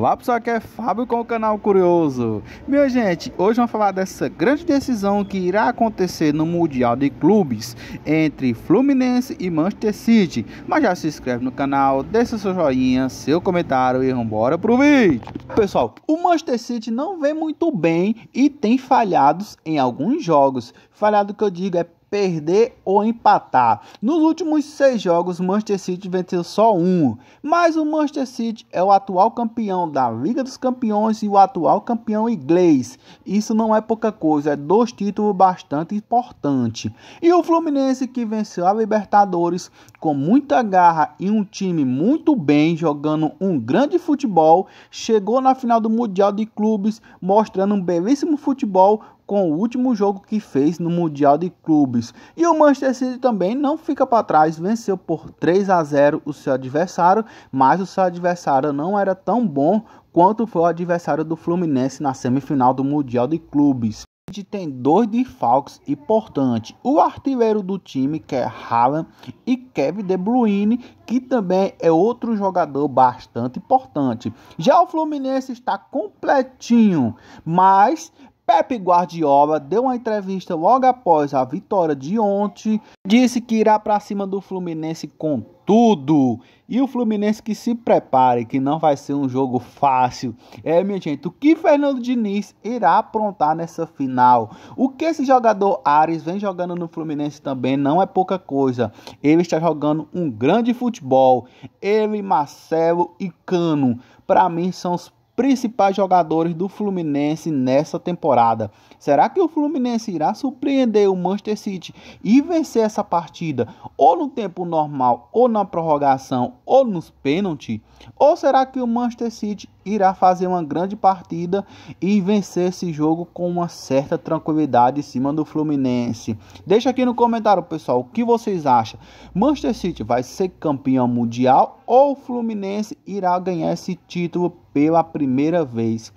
Olá pessoal, aqui é Fábio com o canal Curioso. Meu gente, hoje vamos falar dessa grande decisão que irá acontecer no Mundial de Clubes entre Fluminense e Manchester City. Mas já se inscreve no canal, deixa seu joinha, seu comentário e vambora pro vídeo. Pessoal, o Manchester City não vem muito bem e tem falhados em alguns jogos. Falhado que eu digo é perder ou empatar. Nos últimos seis jogos, o Manchester City venceu só um, mas o Manchester City é o atual campeão da Liga dos Campeões e o atual campeão inglês. Isso não é pouca coisa, é dois títulos bastante importantes. E o Fluminense, que venceu a Libertadores com muita garra e um time muito bem, jogando um grande futebol, chegou na final do Mundial de Clubes, mostrando um belíssimo futebol com o último jogo que fez no Mundial de Clubes. E o Manchester City também não fica para trás, venceu por 3 a 0 o seu adversário, mas o seu adversário não era tão bom quanto foi o adversário do Fluminense na semifinal do Mundial de Clubes tem dois desfalques importantes. O artilheiro do time, que é Haaland, e Kevin De Bruyne, que também é outro jogador bastante importante. Já o Fluminense está completinho, mas Pepe Guardiola deu uma entrevista logo após a vitória de ontem, disse que irá para cima do Fluminense com tudo. E o Fluminense que se prepare, que não vai ser um jogo fácil. É, minha gente, o que Fernando Diniz irá aprontar nessa final? O que esse jogador Ares vem jogando no Fluminense também não é pouca coisa. Ele está jogando um grande futebol. Ele, Marcelo e Cano, para mim são os principais jogadores do Fluminense nessa temporada. Será que o Fluminense irá surpreender o Manchester City e vencer essa partida ou no tempo normal, ou na prorrogação, ou nos pênaltis? Ou será que o Manchester City irá fazer uma grande partida e vencer esse jogo com uma certa tranquilidade em cima do Fluminense. Deixa aqui no comentário, pessoal, o que vocês acham. Manchester City vai ser campeão mundial ou o Fluminense irá ganhar esse título pela primeira vez?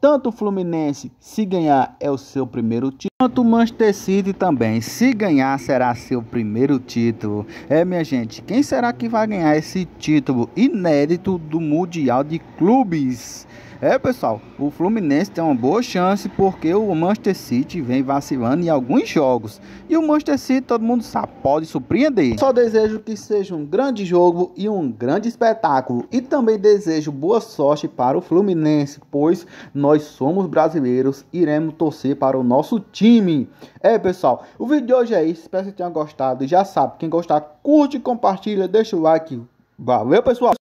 Tanto o Fluminense, se ganhar, é o seu primeiro título. Quanto o Manchester City também, se ganhar, será seu primeiro título. É, minha gente, quem será que vai ganhar esse título inédito do Mundial de Clubes? É, pessoal, o Fluminense tem uma boa chance porque o Manchester City vem vacilando em alguns jogos. E o Manchester City, todo mundo sabe, pode surpreender. Só desejo que seja um grande jogo e um grande espetáculo. E também desejo boa sorte para o Fluminense, pois nós somos brasileiros, iremos torcer para o nosso time. É, pessoal, o vídeo de hoje é isso. Espero que tenham gostado. E já sabe, quem gostar, curte, compartilha, deixa o like. Valeu, pessoal!